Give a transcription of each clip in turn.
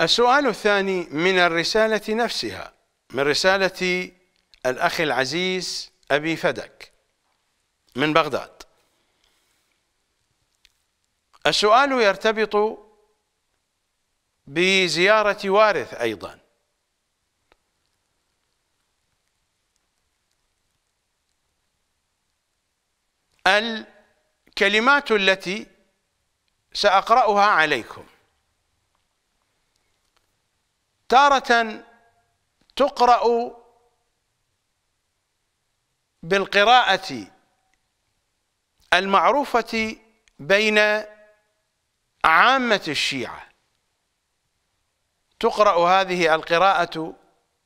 السؤال الثاني من الرسالة نفسها من رسالة الأخ العزيز أبي فدك من بغداد السؤال يرتبط بزيارة وارث أيضا الكلمات التي سأقرأها عليكم تارة تقرأ بالقراءة المعروفة بين عامة الشيعة تقرأ هذه القراءة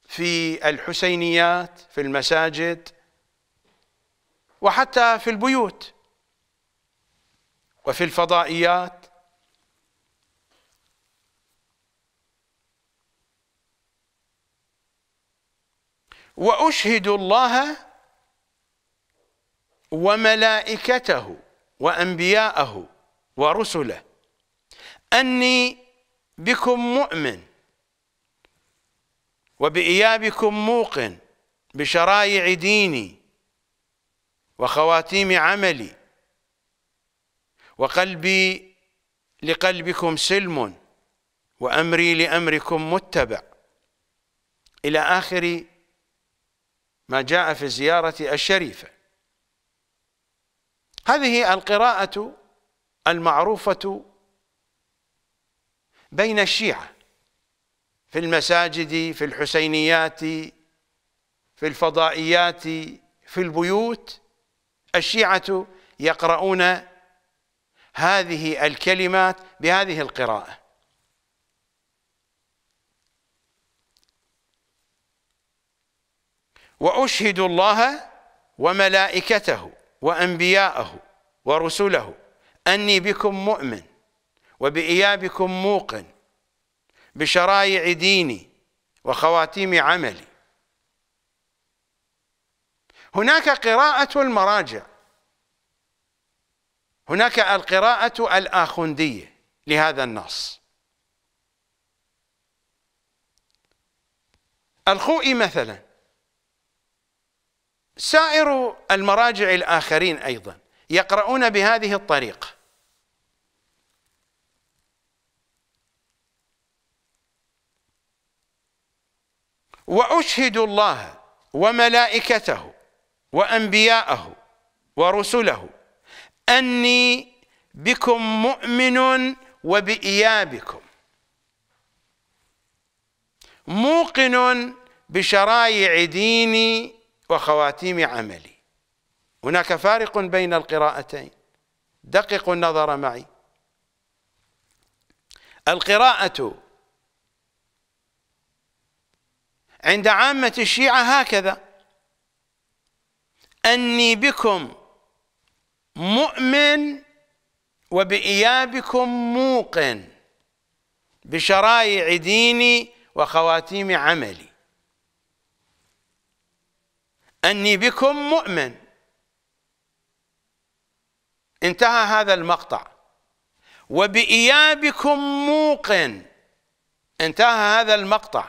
في الحسينيات في المساجد وحتى في البيوت وفي الفضائيات واشهد الله وملائكته وانبياءه ورسله اني بكم مؤمن وبايابكم موقن بشرائع ديني وخواتيم عملي وقلبي لقلبكم سلم وامري لامركم متبع الى اخر ما جاء في الزيارة الشريفة هذه القراءة المعروفة بين الشيعة في المساجد في الحسينيات في الفضائيات في البيوت الشيعة يقرؤون هذه الكلمات بهذه القراءة واشهد الله وملائكته وانبياءه ورسله اني بكم مؤمن وبايابكم موقن بشرائع ديني وخواتيم عملي هناك قراءة المراجع هناك القراءة الآخندية لهذا النص الخوئي مثلا سائر المراجع الآخرين أيضا يقرؤون بهذه الطريقة وأشهد الله وملائكته وأنبياءه ورسله أني بكم مؤمن وبإيابكم موقن بشرائع ديني وخواتيم عملي هناك فارق بين القراءتين دققوا النظر معي القراءة عند عامة الشيعة هكذا أني بكم مؤمن وبإيابكم موقن بشرائع ديني وخواتيم عملي أني بكم مؤمن انتهى هذا المقطع وبإيابكم موقن انتهى هذا المقطع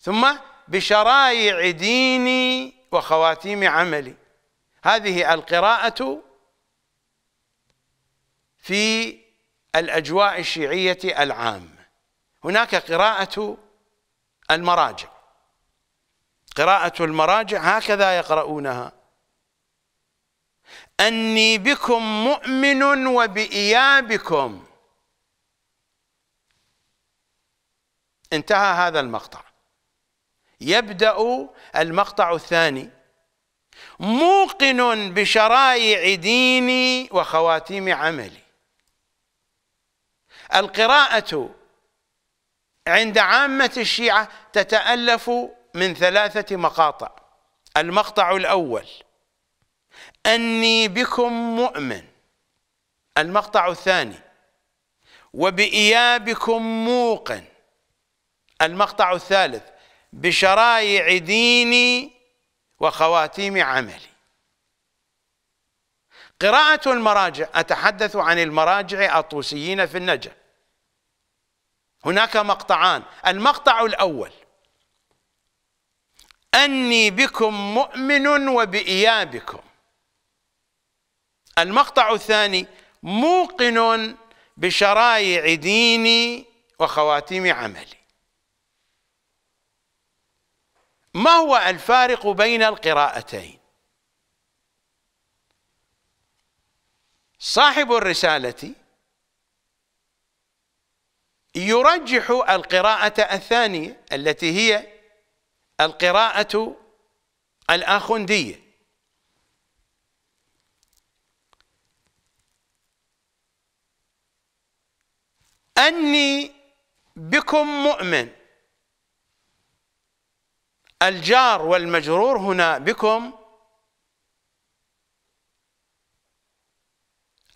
ثم بشرائع ديني وخواتيم عملي هذه القراءة في الأجواء الشيعية العامة هناك قراءة المراجع قراءة المراجع هكذا يقرؤونها أني بكم مؤمن وبإيابكم انتهى هذا المقطع يبدأ المقطع الثاني موقن بشرائع ديني وخواتيم عملي القراءة عند عامة الشيعة تتألف من ثلاثة مقاطع المقطع الأول أني بكم مؤمن المقطع الثاني وبإيابكم موقن المقطع الثالث بشرايع ديني وخواتيم عملي قراءة المراجع أتحدث عن المراجع الطوسيين في النجف هناك مقطعان المقطع الأول أني بكم مؤمن وبإيابكم المقطع الثاني موقن بشرائع ديني وخواتيم عملي ما هو الفارق بين القراءتين صاحب الرسالة يرجح القراءة الثانية التي هي القراءة الآخندية أني بكم مؤمن الجار والمجرور هنا بكم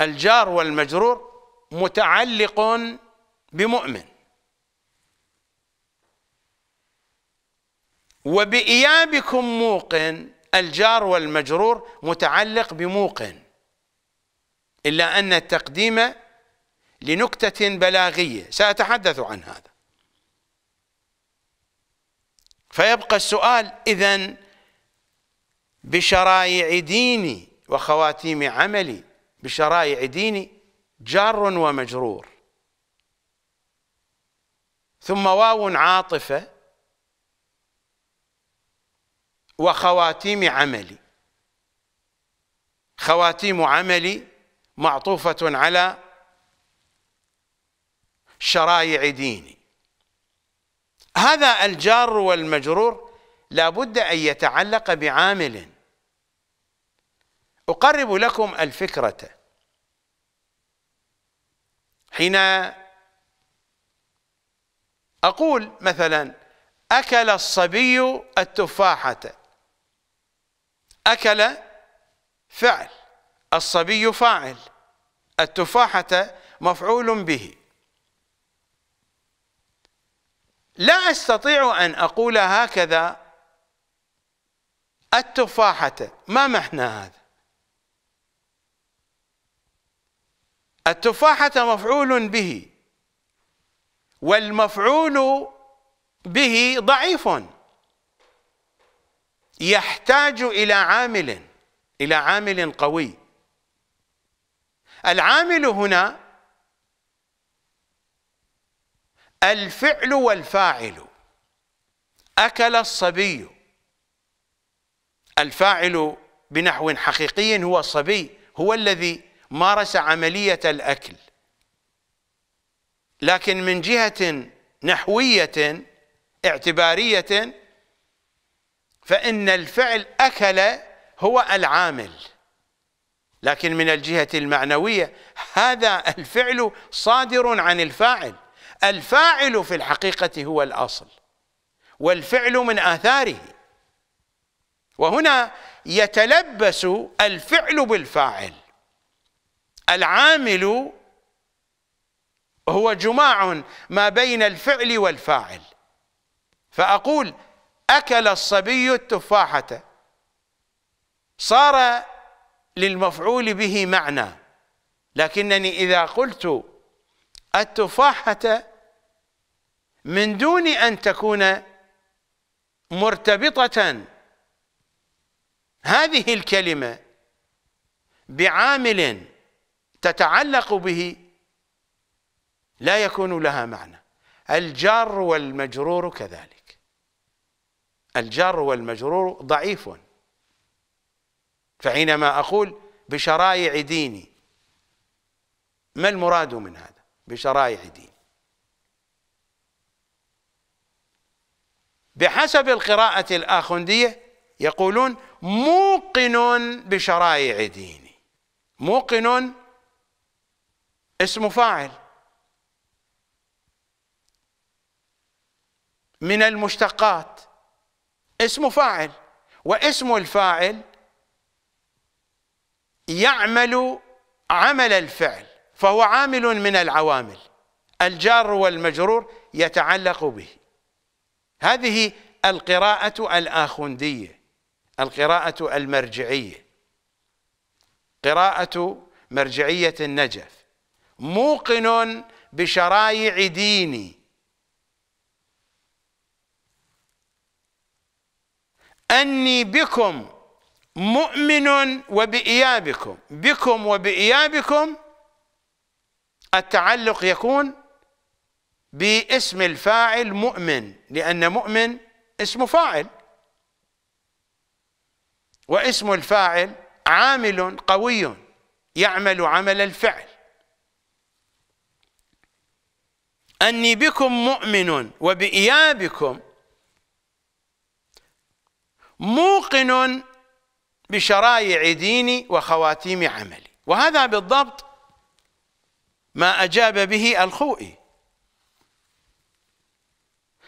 الجار والمجرور متعلق بمؤمن وبإيابكم موقن الجار والمجرور متعلق بموقن إلا أن التقديم لنكتة بلاغية سأتحدث عن هذا فيبقى السؤال إذا بشرائع ديني وخواتيم عملي بشرائع ديني جار ومجرور ثم واو عاطفه وخواتيم عملي خواتيم عملي معطوفة على شرائع ديني هذا الجار والمجرور لا بد أن يتعلق بعامل أقرب لكم الفكرة حين أقول مثلا أكل الصبي التفاحة أكل فعل الصبي فاعل التفاحة مفعول به لا أستطيع أن أقول هكذا التفاحة ما معنى هذا التفاحة مفعول به والمفعول به ضعيف يحتاج إلى عامل إلى عامل قوي العامل هنا الفعل والفاعل أكل الصبي الفاعل بنحو حقيقي هو الصبي هو الذي مارس عملية الأكل لكن من جهة نحوية اعتبارية فإن الفعل أكل هو العامل لكن من الجهة المعنوية هذا الفعل صادر عن الفاعل الفاعل في الحقيقة هو الأصل والفعل من آثاره وهنا يتلبس الفعل بالفاعل العامل هو جماع ما بين الفعل والفاعل فأقول أكل الصبي التفاحة صار للمفعول به معنى لكنني إذا قلت التفاحة من دون أن تكون مرتبطة هذه الكلمة بعامل تتعلق به لا يكون لها معنى الجار والمجرور كذلك الجار والمجرور ضعيف فحينما أقول بشرائع ديني ما المراد من هذا بشرائع ديني بحسب القراءة الآخندية يقولون موقن بشرائع ديني موقن اسم فاعل من المشتقات اسمه فاعل واسم الفاعل يعمل عمل الفعل فهو عامل من العوامل الجار والمجرور يتعلق به هذه القراءة الآخندية القراءة المرجعية قراءة مرجعية النجف موقن بشرائع ديني أني بكم مؤمن وبإيابكم بكم وبإيابكم التعلق يكون باسم الفاعل مؤمن لأن مؤمن اسم فاعل واسم الفاعل عامل قوي يعمل عمل الفعل أني بكم مؤمن وبإيابكم موقن بشرائع ديني وخواتيم عملي وهذا بالضبط ما أجاب به الخوئي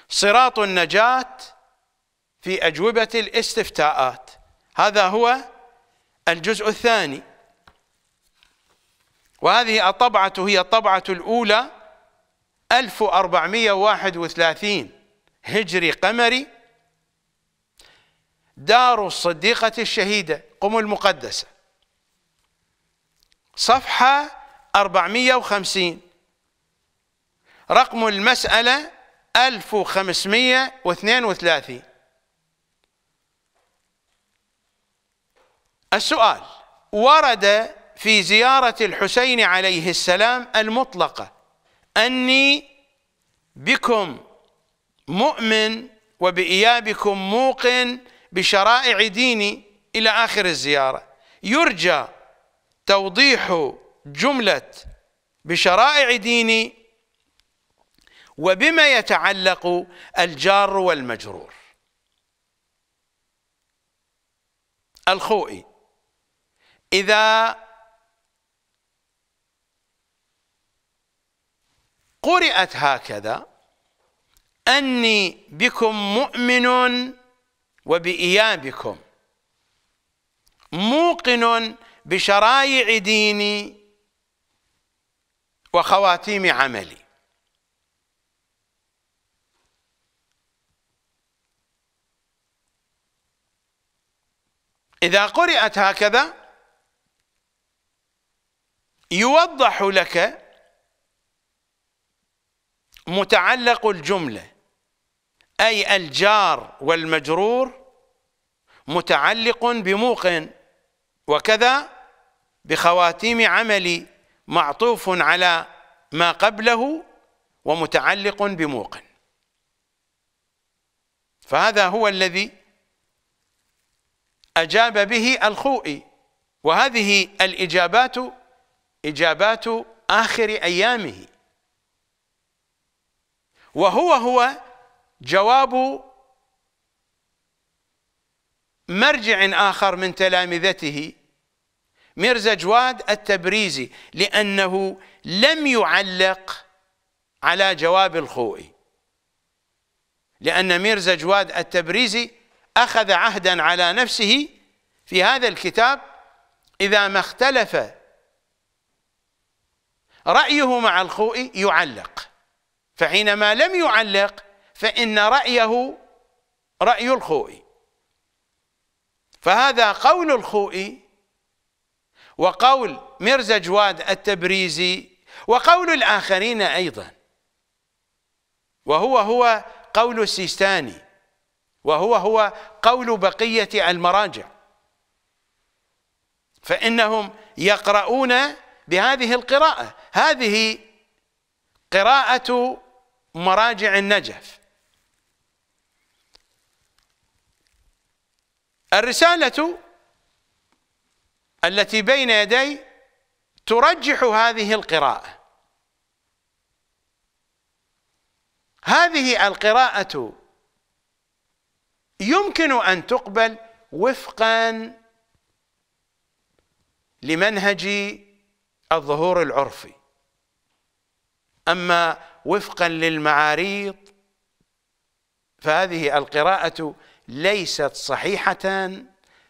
صراط النجاة في أجوبة الاستفتاءات هذا هو الجزء الثاني وهذه الطبعة هي الطبعة الأولى 1431 هجري قمري دار الصديقة الشهيدة قم المقدسة صفحة 450 رقم المسألة 1532 السؤال ورد في زيارة الحسين عليه السلام المطلقة أني بكم مؤمن وبإيابكم موقن بشرائع ديني إلى آخر الزيارة يرجى توضيح جملة بشرائع ديني وبما يتعلق الجار والمجرور الخوئي إذا قرأت هكذا أني بكم مؤمن وبإيابكم موقن بشرائع ديني وخواتيم عملي إذا قرأت هكذا يوضح لك متعلق الجملة أي الجار والمجرور متعلق بموقن وكذا بخواتيم عملي معطوف على ما قبله ومتعلق بموقن فهذا هو الذي أجاب به الخوئي وهذه الإجابات إجابات آخر أيامه وهو هو جواب مرجع آخر من تلامذته ميرزا جواد التبريزي لأنه لم يعلق على جواب الخوئي لأن ميرزا جواد التبريزي أخذ عهدا على نفسه في هذا الكتاب إذا ما اختلف رأيه مع الخوئي يعلق فحينما لم يعلق فإن رأيه رأي الخوئي فهذا قول الخوئي وقول مرزا جواد التبريزي وقول الآخرين أيضا وهو هو قول السيستاني وهو هو قول بقية المراجع فإنهم يقرؤون بهذه القراءة هذه قراءة مراجع النجف الرسالة التي بين يدي ترجح هذه القراءة هذه القراءة يمكن أن تقبل وفقا لمنهج الظهور العرفي أما وفقا للمعاريض فهذه القراءة ليست صحيحة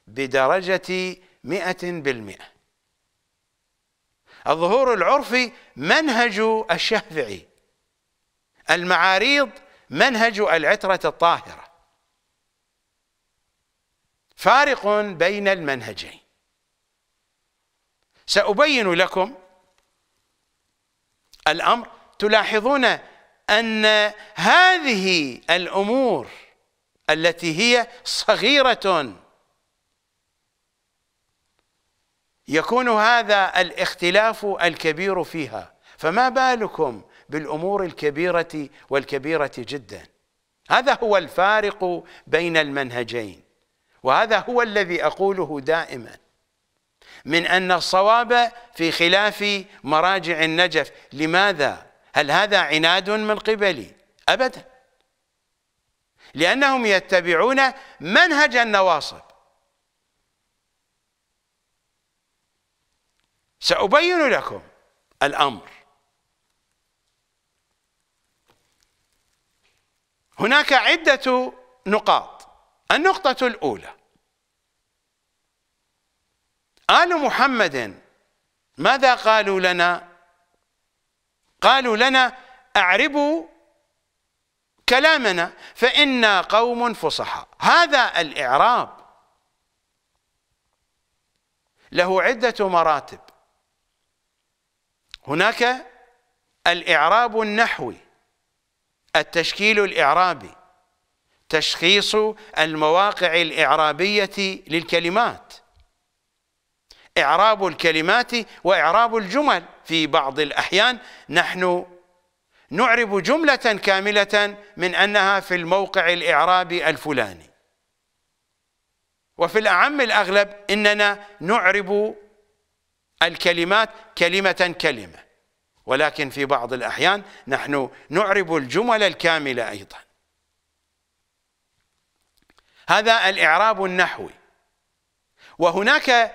بدرجة مئة بالمئة الظهور العرفي منهج الشافعي المعاريض منهج العترة الطاهرة فارق بين المنهجين سأبين لكم الأمر تلاحظون أن هذه الأمور التي هي صغيرة يكون هذا الاختلاف الكبير فيها فما بالكم بالأمور الكبيرة والكبيرة جدا هذا هو الفارق بين المنهجين وهذا هو الذي أقوله دائما من أن الصواب في خلاف مراجع النجف لماذا؟ هل هذا عناد من قبلي؟ أبدا لأنهم يتبعون منهج النواصب سأبين لكم الأمر هناك عدة نقاط النقطة الأولى آل محمد ماذا قالوا لنا قالوا لنا أعربوا كلامنا فإنا قوم فصحاء هذا الإعراب له عدة مراتب هناك الإعراب النحوي التشكيل الإعرابي تشخيص المواقع الإعرابية للكلمات إعراب الكلمات وإعراب الجمل في بعض الأحيان نحن نعرب جملة كاملة من أنها في الموقع الإعرابي الفلاني وفي الأعم الأغلب إننا نعرب الكلمات كلمة كلمة ولكن في بعض الأحيان نحن نعرب الجمل الكاملة أيضا هذا الإعراب النحوي وهناك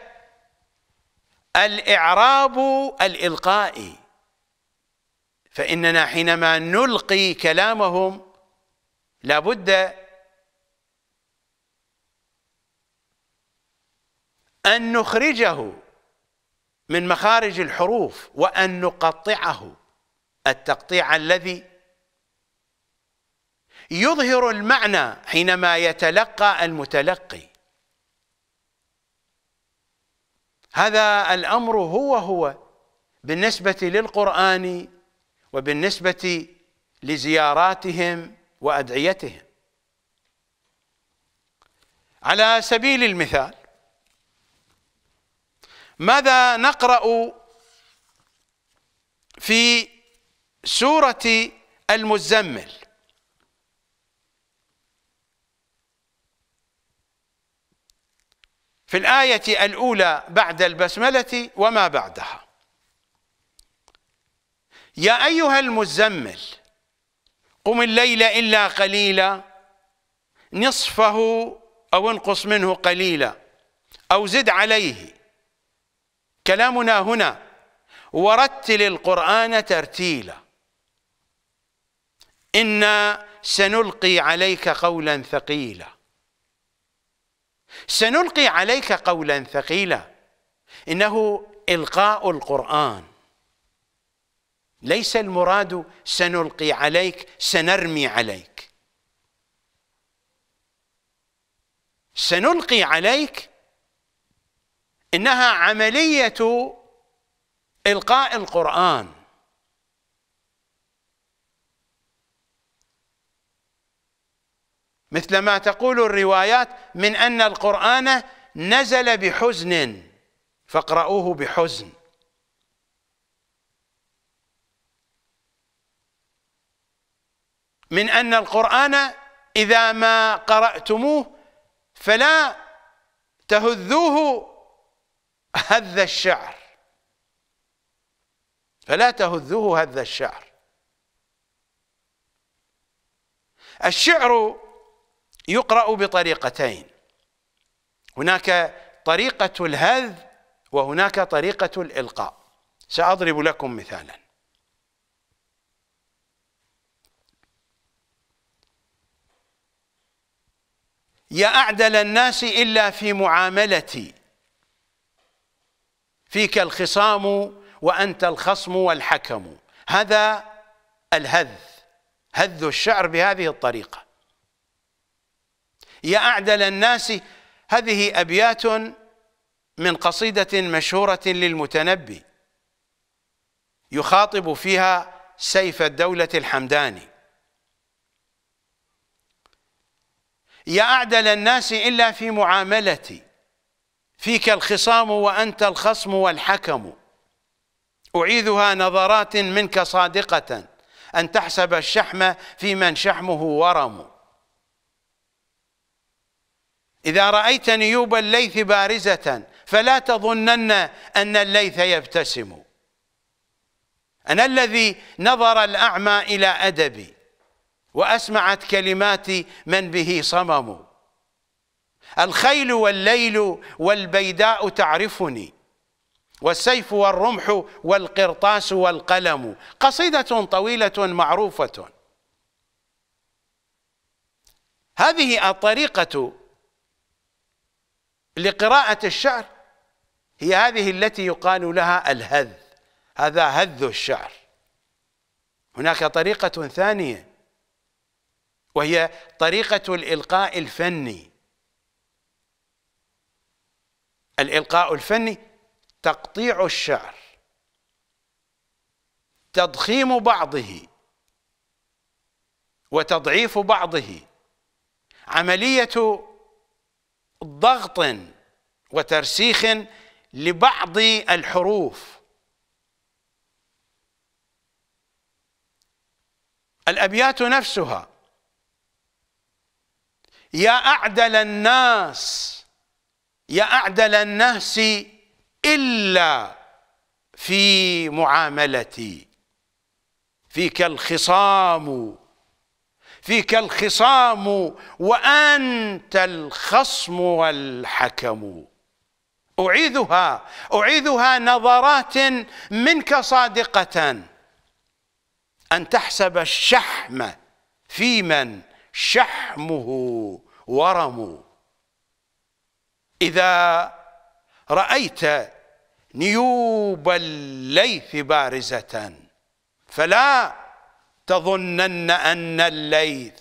الإعراب الإلقائي فإننا حينما نلقي كلامهم لابد أن نخرجه من مخارج الحروف وأن نقطعه التقطيع الذي يظهر المعنى حينما يتلقى المتلقي هذا الأمر هو هو بالنسبة للقرآن وبالنسبة لزياراتهم وأدعيتهم على سبيل المثال ماذا نقرأ في سورة المزمل في الآية الأولى بعد البسملة وما بعدها يا أيها المزمل قم الليل إلا قليلا نصفه أو انقص منه قليلا أو زد عليه كلامنا هنا ورتل القرآن ترتيلا إنا سنلقي عليك قولا ثقيلا سنلقي عليك قولا ثقيلا إنه إلقاء القرآن ليس المراد سنلقي عليك سنرمي عليك سنلقي عليك انها عمليه القاء القران مثل ما تقول الروايات من ان القران نزل بحزن فاقرؤوه بحزن من أن القرآن إذا ما قرأتموه فلا تهذوه هذ الشعر فلا تهذوه هذ الشعر الشعر يقرأ بطريقتين هناك طريقة الهذ وهناك طريقة الإلقاء سأضرب لكم مثالا يا أعدل الناس إلا في معاملتي فيك الخصام وأنت الخصم والحكم هذا الهذ هذ الشعر بهذه الطريقة يا أعدل الناس هذه أبيات من قصيدة مشهورة للمتنبي يخاطب فيها سيف الدولة الحمداني يا أعدل الناس إلا في معاملتي فيك الخصام وأنت الخصم والحكم أعيذها نظرات منك صادقة أن تحسب الشحم في من شحمه ورم إذا رأيت نيوب الليث بارزة فلا تظنن أن الليث يبتسم أنا الذي نظر الأعمى إلى أدبي وأسمعت كلمات من به صمم الخيل والليل والبيداء تعرفني والسيف والرمح والقرطاس والقلم قصيدة طويلة معروفة هذه الطريقة لقراءة الشعر هي هذه التي يقال لها الهذ هذا هذ الشعر هناك طريقة ثانية وهي طريقة الإلقاء الفني الإلقاء الفني تقطيع الشعر تضخيم بعضه وتضعيف بعضه عملية ضغط وترسيخ لبعض الحروف الأبيات نفسها يا أعدل الناس يا أعدل الناس إلا في معاملتي فيك الخصام فيك الخصام وأنت الخصم والحكم أعيدها أعيدها نظرات منك صادقة أن تحسب الشحم في من شحمه ورموا إذا رأيت نيوب الليث بارزة فلا تظنن أن الليث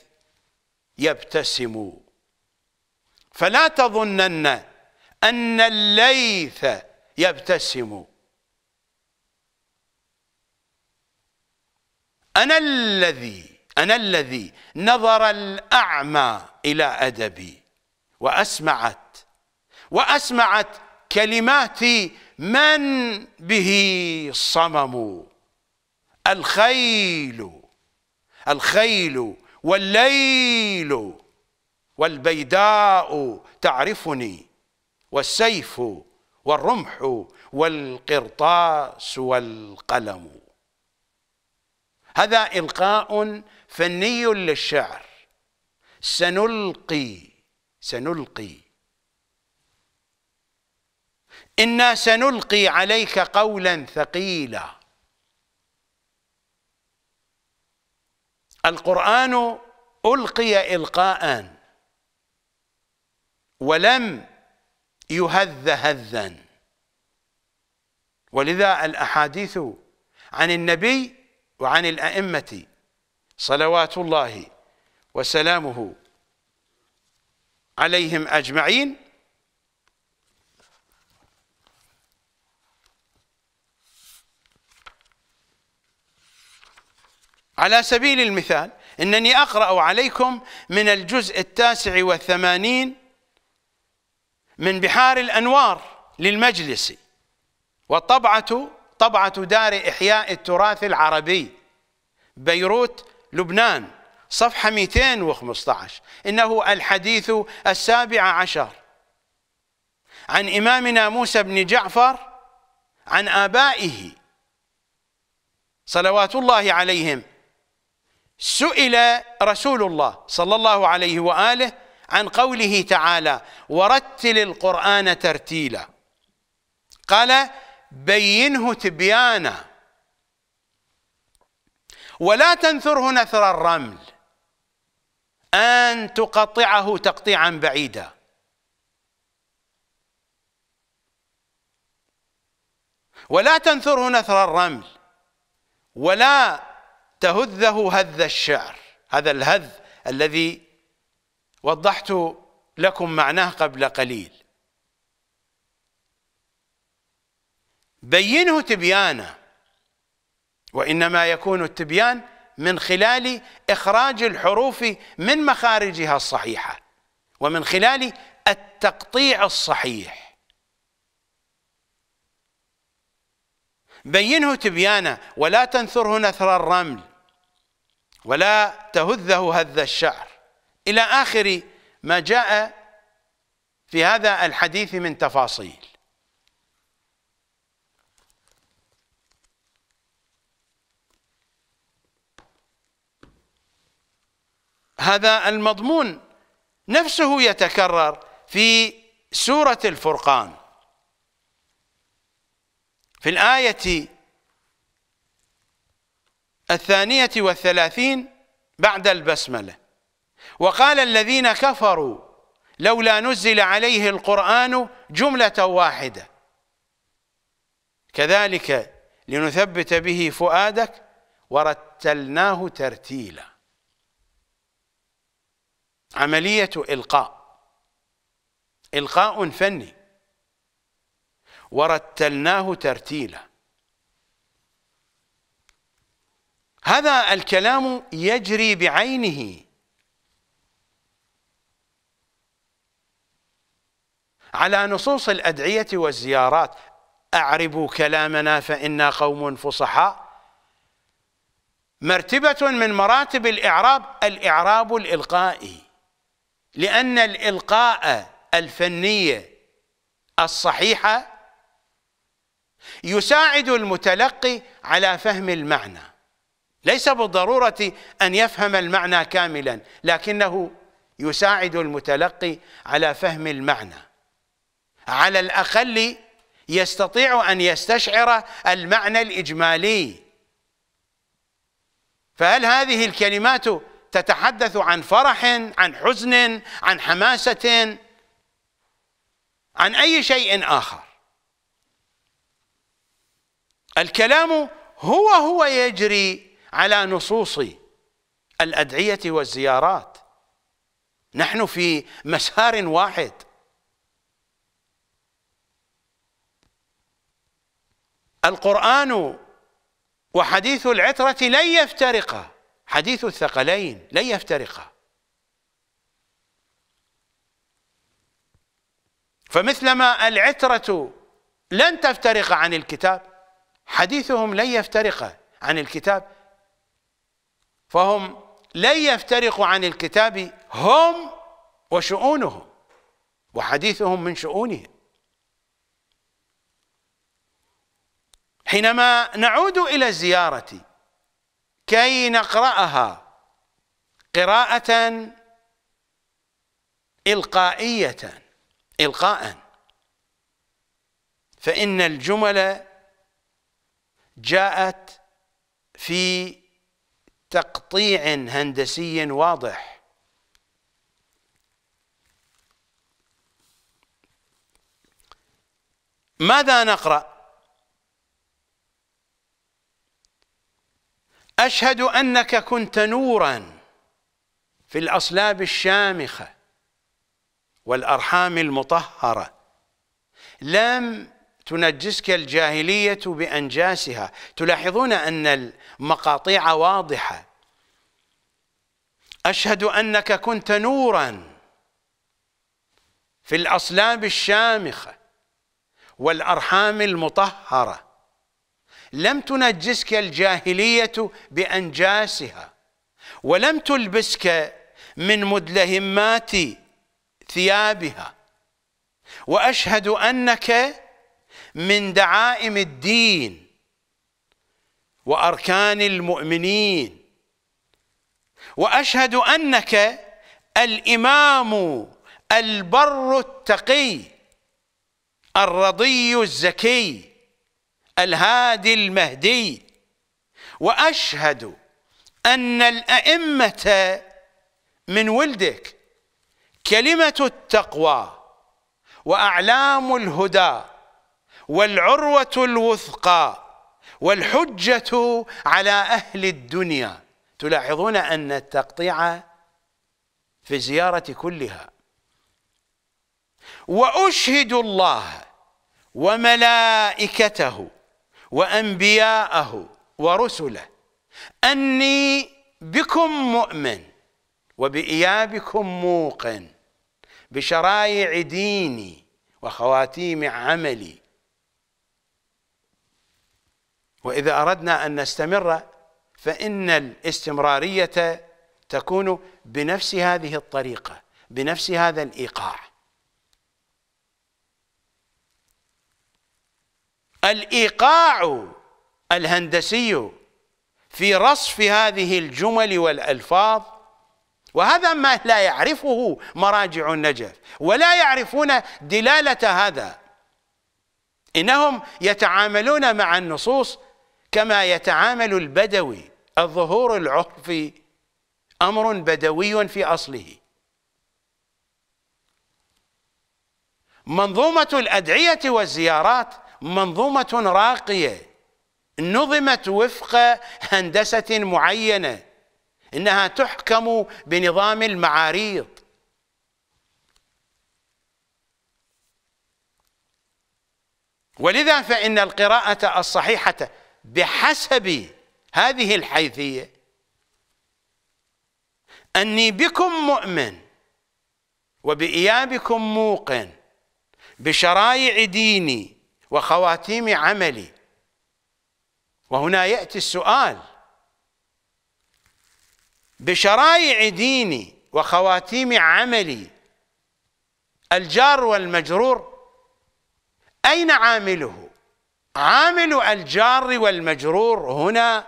يبتسم فلا تظنن أن الليث يبتسم أنا الذي أنا الذي نظر الأعمى إلى أدبي وأسمعت وأسمعت كلمات من به صمم الخيل الخيل والليل والبيداء تعرفني والسيف والرمح والقرطاس والقلم هذا إلقاء فني للشعر سنلقي سنلقي إنا سنلقي عليك قولا ثقيلا القرآن ألقي إلقاء ولم يهذ هذا ولذا الأحاديث عن النبي وعن الأئمة صلوات الله وسلامه عليهم أجمعين على سبيل المثال إنني أقرأ عليكم من الجزء التاسع والثمانين من بحار الأنوار للمجلس والطبعة طبعة دار إحياء التراث العربي بيروت لبنان صفحة 215 إنه الحديث السابع عشر عن إمامنا موسى بن جعفر عن آبائه صلوات الله عليهم سئل رسول الله صلى الله عليه وآله عن قوله تعالى ورتل القرآن ترتيلا قال بينه تبيانا ولا تنثره نثر الرمل أن تقطعه تقطيعا بعيدا ولا تنثره نثر الرمل ولا تهذه هذ الشعر هذا الهذ الذي وضحت لكم معناه قبل قليل بينه تبيانه وإنما يكون التبيان من خلال إخراج الحروف من مخارجها الصحيحة ومن خلال التقطيع الصحيح بينه تبيانا ولا تنثره نثر الرمل ولا تهذه هذ الشعر إلى آخر ما جاء في هذا الحديث من تفاصيل هذا المضمون نفسه يتكرر في سورة الفرقان في الآية الثانية والثلاثين بعد البسملة وقال الذين كفروا لولا نزل عليه القرآن جملة واحدة كذلك لنثبت به فؤادك ورتلناه ترتيلاً عملية إلقاء إلقاء فني ورتلناه ترتيلا هذا الكلام يجري بعينه على نصوص الأدعية والزيارات أعربوا كلامنا فإنا قوم فصحاء مرتبة من مراتب الإعراب الإعراب الإلقائي لأن الإلقاء الفنية الصحيحة يساعد المتلقي على فهم المعنى ليس بالضرورة أن يفهم المعنى كاملا لكنه يساعد المتلقي على فهم المعنى على الأقل يستطيع أن يستشعر المعنى الإجمالي فهل هذه الكلمات تتحدث عن فرح عن حزن عن حماسة عن أي شيء آخر الكلام هو هو يجري على نصوص الأدعية والزيارات نحن في مسار واحد القرآن وحديث العترة لن يفترقا حديث الثقلين لن يفترقا فمثلما العترة لن تفترق عن الكتاب حديثهم لن يفترق عن الكتاب فهم لن يفترقوا عن الكتاب هم وشؤونهم وحديثهم من شؤونهم حينما نعود إلى الزيارة كي نقرأها قراءة إلقائية إلقاء فإن الجمل جاءت في تقطيع هندسي واضح ماذا نقرأ أشهد أنك كنت نورا في الأصلاب الشامخة والأرحام المطهرة لم تنجسك الجاهلية بأنجاسها تلاحظون أن المقاطيع واضحة أشهد أنك كنت نورا في الأصلاب الشامخة والأرحام المطهرة لم تنجسك الجاهلية بأنجاسها ولم تلبسك من مدلهمات ثيابها وأشهد أنك من دعائم الدين وأركان المؤمنين وأشهد أنك الإمام البر التقي الرضي الزكي الهادي المهدي واشهد ان الائمه من ولدك كلمه التقوى واعلام الهدى والعروه الوثقى والحجه على اهل الدنيا تلاحظون ان التقطيع في الزياره كلها واشهد الله وملائكته وأنبياءه ورسله أني بكم مؤمن وبإيابكم موقن بشرائع ديني وخواتيم عملي وإذا أردنا أن نستمر فإن الاستمرارية تكون بنفس هذه الطريقة بنفس هذا الإيقاع الإيقاع الهندسي في رصف هذه الجمل والألفاظ وهذا ما لا يعرفه مراجع النجف ولا يعرفون دلالة هذا إنهم يتعاملون مع النصوص كما يتعامل البدوي الظهور العرفي أمر بدوي في أصله منظومة الأدعية والزيارات منظومة راقية نظمت وفق هندسة معينة إنها تحكم بنظام المعاريض ولذا فإن القراءة الصحيحة بحسب هذه الحيثية أني بكم مؤمن وبإيابكم موقن بشرائع ديني وخواتيم عملي وهنا يأتي السؤال بشرائع ديني وخواتيم عملي الجار والمجرور أين عامله عامل الجار والمجرور هنا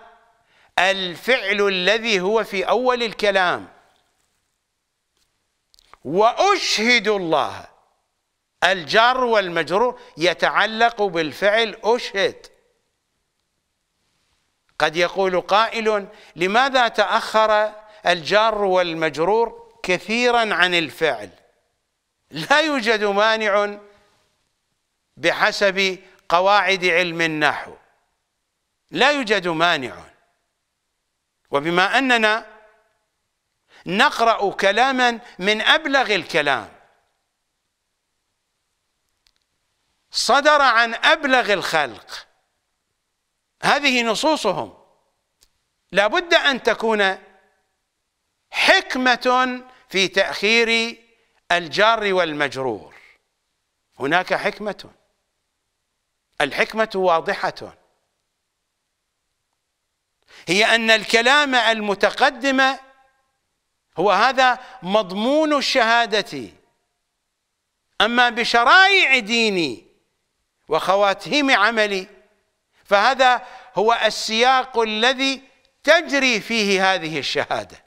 الفعل الذي هو في أول الكلام وأشهد الله الجار والمجرور يتعلق بالفعل أشهد قد يقول قائل لماذا تأخر الجار والمجرور كثيرا عن الفعل لا يوجد مانع بحسب قواعد علم النحو لا يوجد مانع وبما أننا نقرأ كلاما من أبلغ الكلام صدر عن أبلغ الخلق هذه نصوصهم لابد أن تكون حكمة في تأخير الجار والمجرور هناك حكمة الحكمة واضحة هي أن الكلام المتقدم هو هذا مضمون الشهادة أما بشرائع ديني وخواتيم عملي فهذا هو السياق الذي تجري فيه هذه الشهاده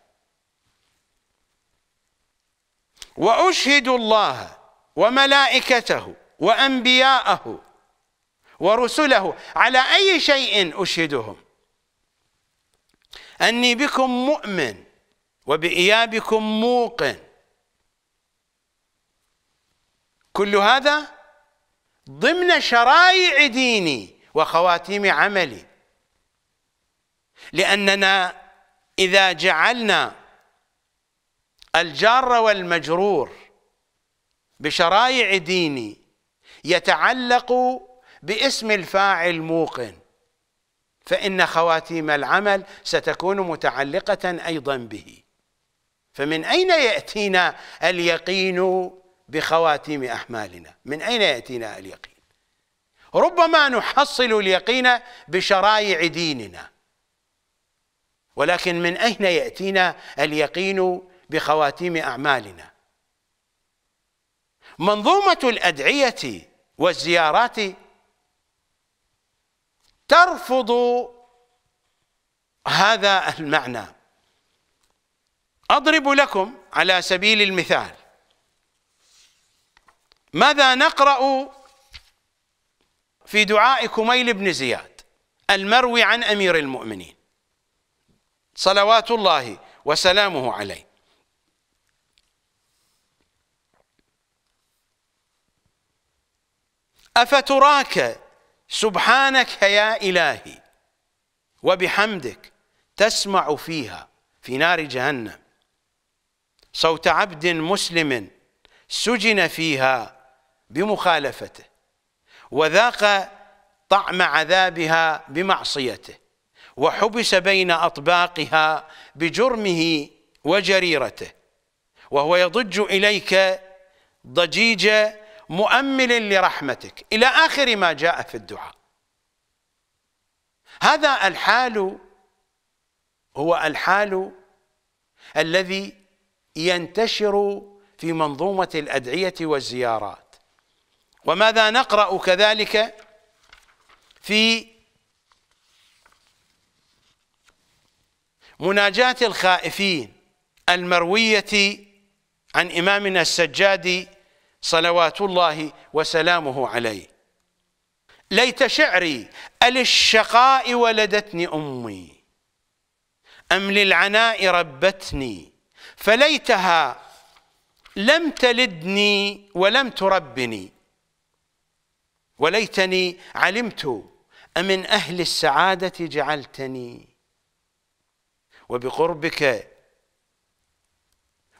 واشهد الله وملائكته وانبياءه ورسله على اي شيء اشهدهم اني بكم مؤمن وبايابكم موقن كل هذا ضمن شرائع ديني وخواتيم عملي لأننا إذا جعلنا الجار والمجرور بشرائع ديني يتعلق باسم الفاعل موقن فإن خواتيم العمل ستكون متعلقة أيضا به فمن أين يأتينا اليقين بخواتيم أحمالنا من أين يأتينا اليقين ربما نحصل اليقين بشرائع ديننا ولكن من أين يأتينا اليقين بخواتيم أعمالنا منظومة الأدعية والزيارات ترفض هذا المعنى أضرب لكم على سبيل المثال ماذا نقرأ في دعاء كميل بن زياد المروي عن أمير المؤمنين صلوات الله وسلامه عليه أفتراك سبحانك يا إلهي وبحمدك تسمع فيها في نار جهنم صوت عبد مسلم سجن فيها بمخالفته وذاق طعم عذابها بمعصيته وحبس بين أطباقها بجرمه وجريرته وهو يضج إليك ضجيج مؤمل لرحمتك إلى آخر ما جاء في الدعاء هذا الحال هو الحال الذي ينتشر في منظومة الأدعية والزيارات وماذا نقرأ كذلك في مناجاة الخائفين المروية عن إمامنا السجادي صلوات الله وسلامه عليه ليت شعري أل الشقاء ولدتني أمي أم للعناء ربتني فليتها لم تلدني ولم تربني وليتني علمت أمن أهل السعادة جعلتني وبقربك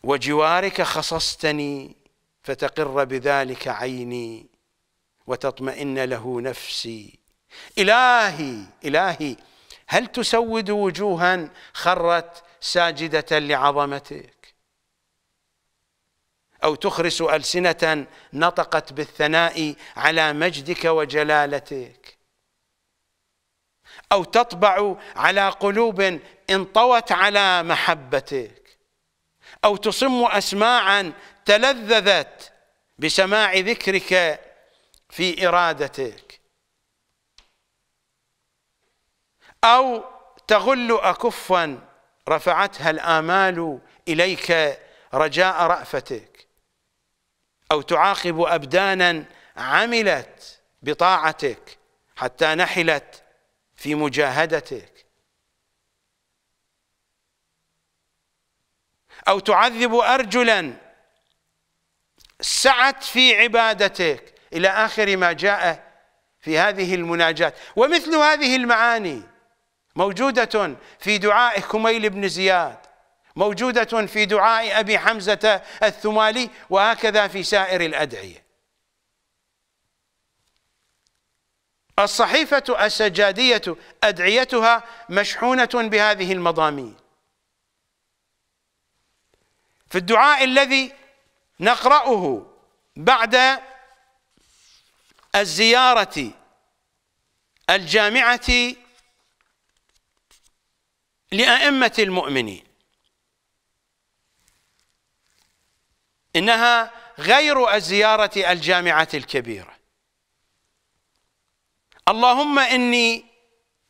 وجوارك خصصتني فتقر بذلك عيني وتطمئن له نفسي إلهي إلهي هل تسود وجوها خرت ساجدة لعظمتك أو تخرس ألسنة نطقت بالثناء على مجدك وجلالتك أو تطبع على قلوب انطوت على محبتك أو تصم أسماعا تلذذت بسماع ذكرك في إرادتك أو تغل أكفا رفعتها الآمال إليك رجاء رأفتك أو تعاقب أبدانا عملت بطاعتك حتى نحلت في مجاهدتك أو تعذب أرجلا سعت في عبادتك إلى آخر ما جاء في هذه المناجات ومثل هذه المعاني موجودة في دعاء كميل بن زياد موجودة في دعاء أبي حمزة الثمالي وهكذا في سائر الأدعية الصحيفة السجادية أدعيتها مشحونة بهذه المضامين في الدعاء الذي نقرأه بعد الزيارة الجامعة لأئمة المؤمنين إنها غير الزيارة الجامعة الكبيرة اللهم إني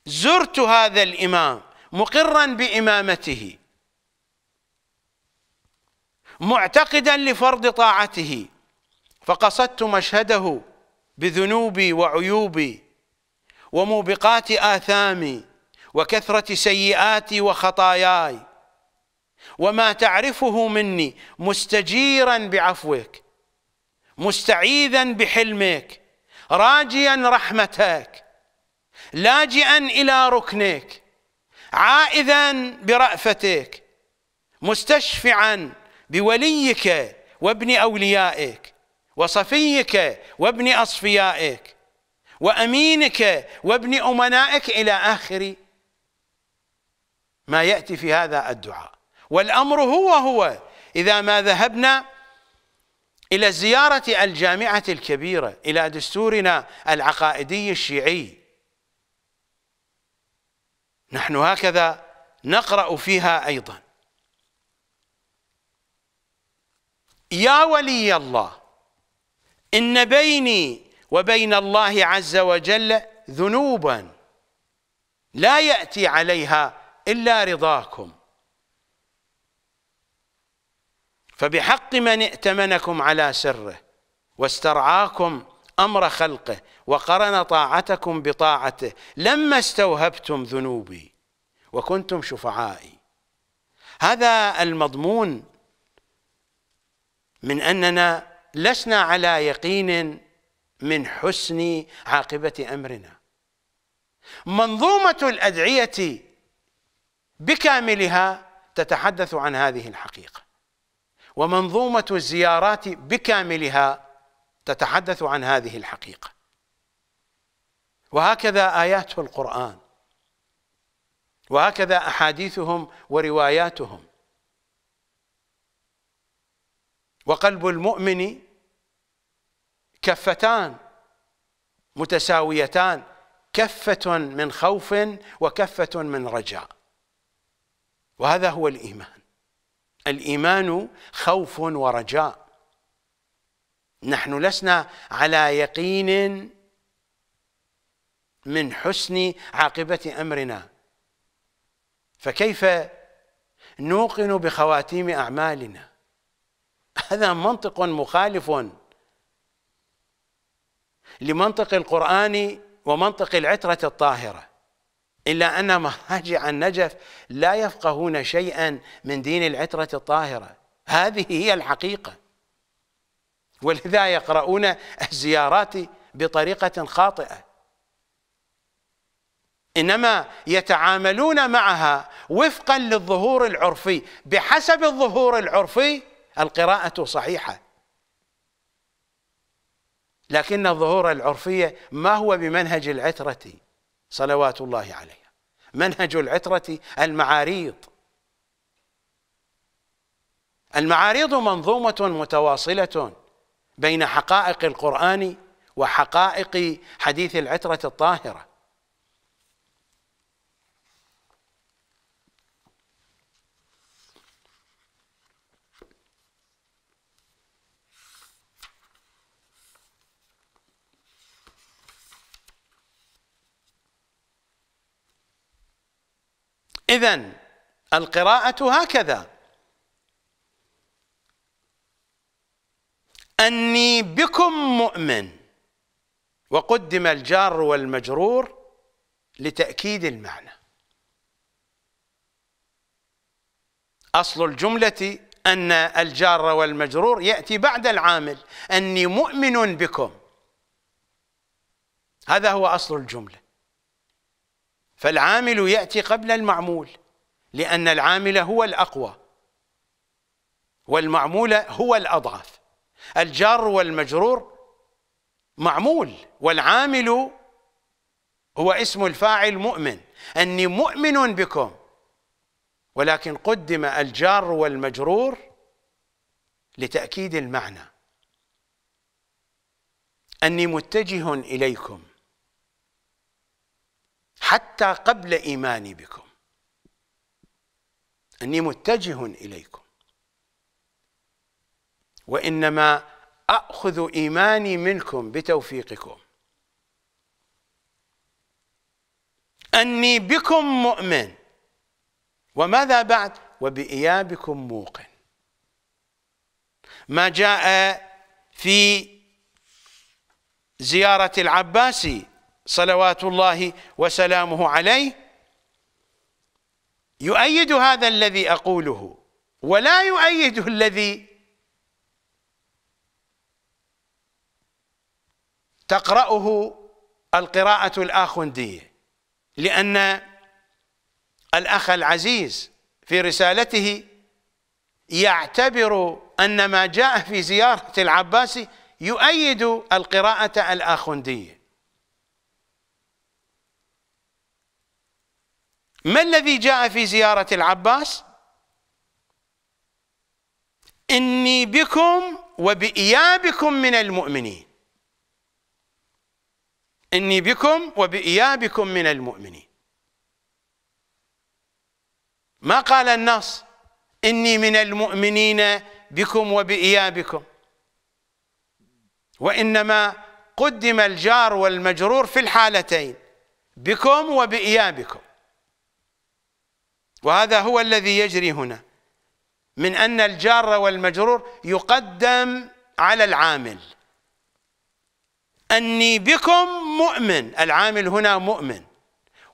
زرت هذا الإمام مقرا بإمامته معتقدا لفرض طاعته فقصدت مشهده بذنوبي وعيوبي وموبقات آثامي وكثرة سيئاتي وخطاياي وما تعرفه مني مستجيرا بعفوك مستعيذا بحلمك راجيا رحمتك لاجئا الى ركنك عائذا برأفتك مستشفعا بوليك وابن اوليائك وصفيك وابن اصفيائك وامينك وابن امنائك الى اخر ما ياتي في هذا الدعاء والأمر هو هو إذا ما ذهبنا إلى زيارة الجامعة الكبيرة إلى دستورنا العقائدي الشيعي نحن هكذا نقرأ فيها أيضا يا ولي الله إن بيني وبين الله عز وجل ذنوبا لا يأتي عليها إلا رضاكم فبحق من ائتمنكم على سره واسترعاكم امر خلقه وقرن طاعتكم بطاعته لما استوهبتم ذنوبي وكنتم شفعائي هذا المضمون من اننا لسنا على يقين من حسن عاقبه امرنا منظومه الادعيه بكاملها تتحدث عن هذه الحقيقه ومنظومة الزيارات بكاملها تتحدث عن هذه الحقيقة وهكذا آيات القرآن وهكذا أحاديثهم ورواياتهم وقلب المؤمن كفتان متساويتان كفة من خوف وكفة من رجاء وهذا هو الإيمان الايمان خوف ورجاء نحن لسنا على يقين من حسن عاقبه امرنا فكيف نوقن بخواتيم اعمالنا هذا منطق مخالف لمنطق القران ومنطق العتره الطاهره إلا أن مراجع النجف لا يفقهون شيئا من دين العترة الطاهرة هذه هي الحقيقة ولذا يقرؤون الزيارات بطريقة خاطئة إنما يتعاملون معها وفقا للظهور العرفي بحسب الظهور العرفي القراءة صحيحة لكن الظهور العرفية ما هو بمنهج العترة صلوات الله عليه منهج العترة المعاريض المعاريض منظومة متواصلة بين حقائق القرآن وحقائق حديث العترة الطاهرة إذا القراءة هكذا أني بكم مؤمن وقدم الجار والمجرور لتأكيد المعنى أصل الجملة أن الجار والمجرور يأتي بعد العامل أني مؤمن بكم هذا هو أصل الجملة فالعامل يأتي قبل المعمول لأن العامل هو الأقوى والمعمول هو الأضعف الجار والمجرور معمول والعامل هو اسم الفاعل مؤمن أني مؤمن بكم ولكن قدم الجار والمجرور لتأكيد المعنى أني متجه إليكم حتى قبل إيماني بكم أني متجه إليكم وإنما أخذ إيماني منكم بتوفيقكم أني بكم مؤمن وماذا بعد وبإيابكم موقن ما جاء في زيارة العباسي صلوات الله وسلامه عليه يؤيد هذا الذي أقوله ولا يؤيد الذي تقرأه القراءة الآخندية لأن الأخ العزيز في رسالته يعتبر أن ما جاء في زيارة العباسي يؤيد القراءة الآخندية ما الذي جاء في زيارة العباس إني بكم وبإيابكم من المؤمنين إني بكم وبإيابكم من المؤمنين ما قال النص إني من المؤمنين بكم وبإيابكم وإنما قدم الجار والمجرور في الحالتين بكم وبإيابكم وهذا هو الذي يجري هنا من أن الجار والمجرور يقدم على العامل أني بكم مؤمن العامل هنا مؤمن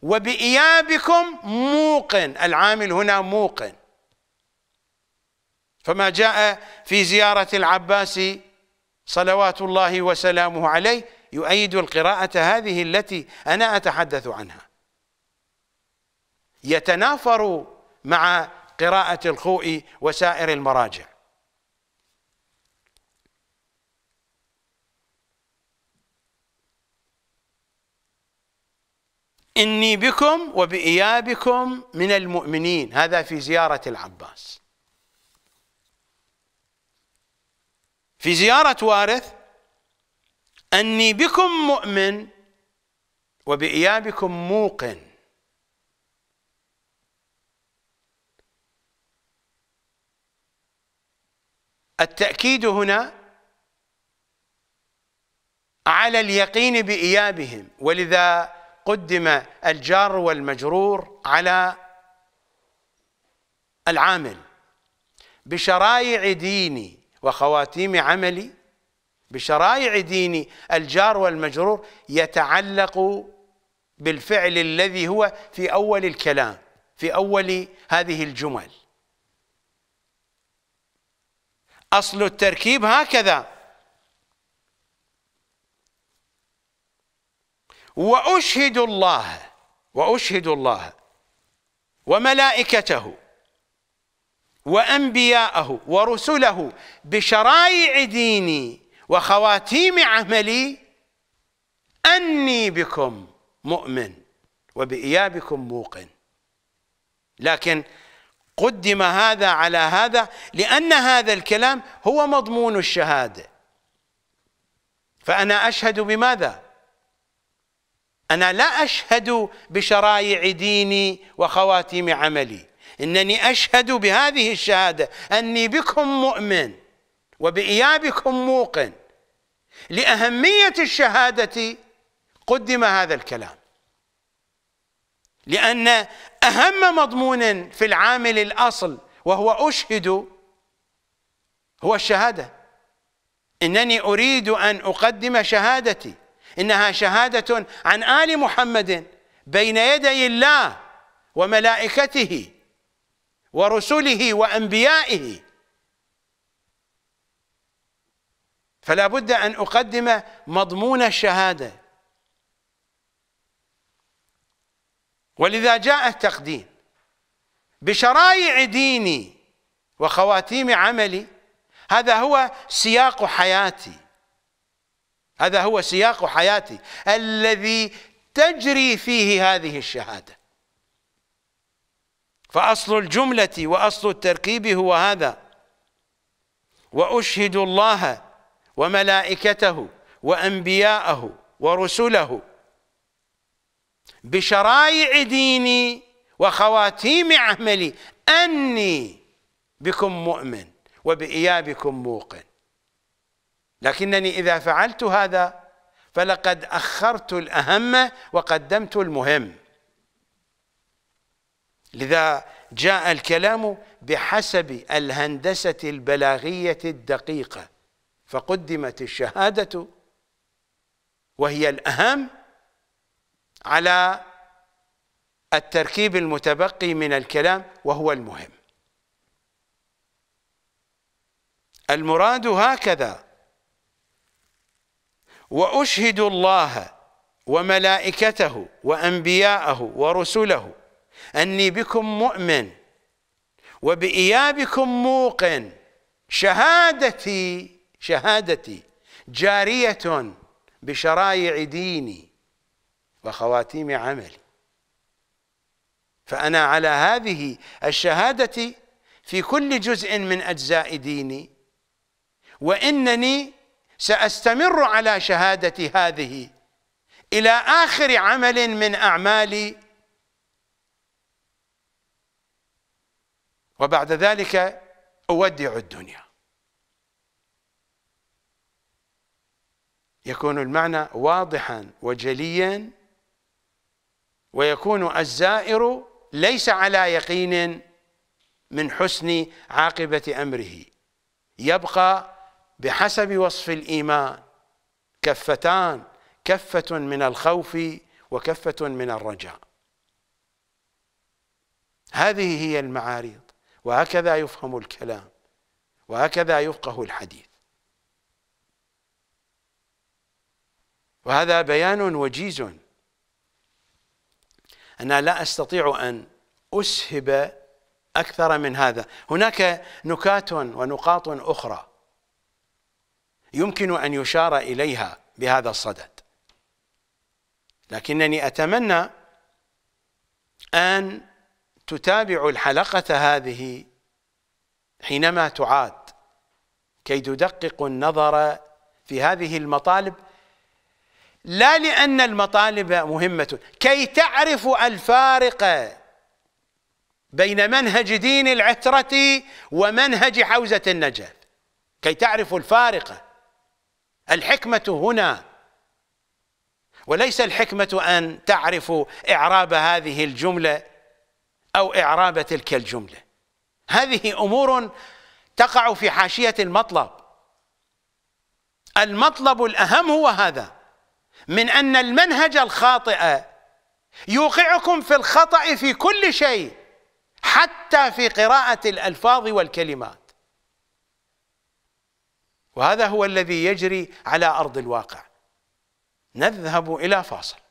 وبإيابكم موقن العامل هنا موقن فما جاء في زيارة العباس صلوات الله وسلامه عليه يؤيد القراءة هذه التي أنا أتحدث عنها يتنافر مع قراءة الخوئي وسائر المراجع إني بكم وبإيابكم من المؤمنين هذا في زيارة العباس في زيارة وارث أني بكم مؤمن وبإيابكم موقن التأكيد هنا على اليقين بإيابهم ولذا قدم الجار والمجرور على العامل بشرائع ديني وخواتيم عملي بشرائع ديني الجار والمجرور يتعلق بالفعل الذي هو في أول الكلام في أول هذه الجمل أصل التركيب هكذا وأشهد الله وأشهد الله وملائكته وأنبياءه ورسله بشرائع ديني وخواتيم عملي أني بكم مؤمن وبإيابكم موقن لكن قدم هذا على هذا لأن هذا الكلام هو مضمون الشهادة فأنا أشهد بماذا؟ أنا لا أشهد بشرائع ديني وخواتيم عملي إنني أشهد بهذه الشهادة أني بكم مؤمن وبإيابكم موقن لأهمية الشهادة قدم هذا الكلام لأن أهم مضمون في العامل الأصل وهو أشهد هو الشهادة إنني أريد أن أقدم شهادتي إنها شهادة عن آل محمد بين يدي الله وملائكته ورسله وأنبيائه فلا بد أن أقدم مضمون الشهادة ولذا جاء التقديم بشرائع ديني وخواتيم عملي هذا هو سياق حياتي هذا هو سياق حياتي الذي تجري فيه هذه الشهاده فاصل الجمله واصل التركيب هو هذا واشهد الله وملائكته وانبياءه ورسله بشرائع ديني وخواتيم عملي أني بكم مؤمن وبإيابكم موقن لكنني إذا فعلت هذا فلقد أخرت الأهم وقدمت المهم لذا جاء الكلام بحسب الهندسة البلاغية الدقيقة فقدمت الشهادة وهي الأهم على التركيب المتبقي من الكلام وهو المهم المراد هكذا وأشهد الله وملائكته وأنبياءه ورسله أني بكم مؤمن وبإيابكم موقن شهادتي شهادتي جارية بشرائع ديني وخواتيم عملي فأنا على هذه الشهادة في كل جزء من أجزاء ديني وإنني سأستمر على شهادة هذه إلى آخر عمل من أعمالي وبعد ذلك أودع الدنيا يكون المعنى واضحا وجليا ويكون الزائر ليس على يقين من حسن عاقبة أمره يبقى بحسب وصف الإيمان كفتان كفة من الخوف وكفة من الرجاء هذه هي المعاريض وهكذا يفهم الكلام وهكذا يفقه الحديث وهذا بيان وجيز أنا لا أستطيع أن أسهب أكثر من هذا هناك نكات ونقاط أخرى يمكن أن يشار إليها بهذا الصدد لكنني أتمنى أن تتابع الحلقة هذه حينما تعاد كي تدقق النظر في هذه المطالب لا لأن المطالب مهمة كي تعرفوا الفارق بين منهج دين العترة ومنهج حوزة النجف كي تعرفوا الفارقة الحكمة هنا وليس الحكمة أن تعرفوا إعراب هذه الجملة أو إعراب تلك الجملة هذه أمور تقع في حاشية المطلب المطلب الأهم هو هذا من أن المنهج الخاطئ يوقعكم في الخطأ في كل شيء حتى في قراءة الألفاظ والكلمات وهذا هو الذي يجري على أرض الواقع نذهب إلى فاصل